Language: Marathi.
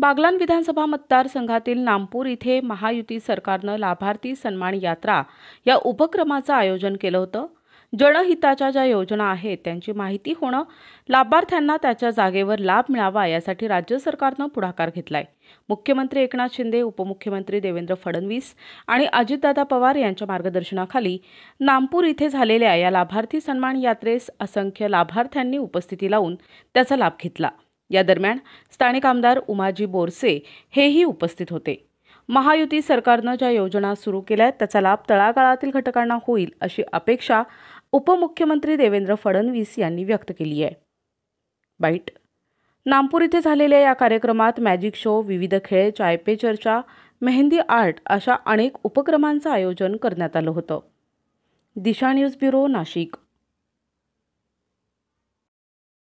बागलान विधानसभा मतदारसंघातील नामपूर इथे महायुती सरकारनं लाभार्थी सन्मान यात्रा या उपक्रमाचं आयोजन केलं होतं जनहिताच्या ज्या योजना आहेत त्यांची माहिती होणं लाभार्थ्यांना त्याच्या जागेवर लाभ मिळावा यासाठी राज्य सरकारनं पुढाकार घेतलाय मुख्यमंत्री एकनाथ शिंदे उपमुख्यमंत्री देवेंद्र फडणवीस आणि अजितदादा पवार यांच्या मार्गदर्शनाखाली नामपूर इथे झालेल्या या लाभार्थी सन्मान यात्रेस असंख्य लाभार्थ्यांनी उपस्थिती लावून त्याचा लाभ घेतला या दरम्यान स्थानिक आमदार उमाजी बोरसे हेही उपस्थित होते महायुती सरकारनं ज्या योजना सुरू केल्या आहेत त्याचा लाभ तळागाळातील घटकांना होईल अशी अपेक्षा उपमुख्यमंत्री देवेंद्र फडणवीस यांनी व्यक्त केली आहे बाईट नागपूर इथे झालेल्या या कार्यक्रमात मॅजिक शो विविध खेळ चायपे चर्चा मेहंदी आर्ट अशा अनेक उपक्रमांचं आयोजन करण्यात आलं होतं दिशा न्यूज ब्युरो नाशिक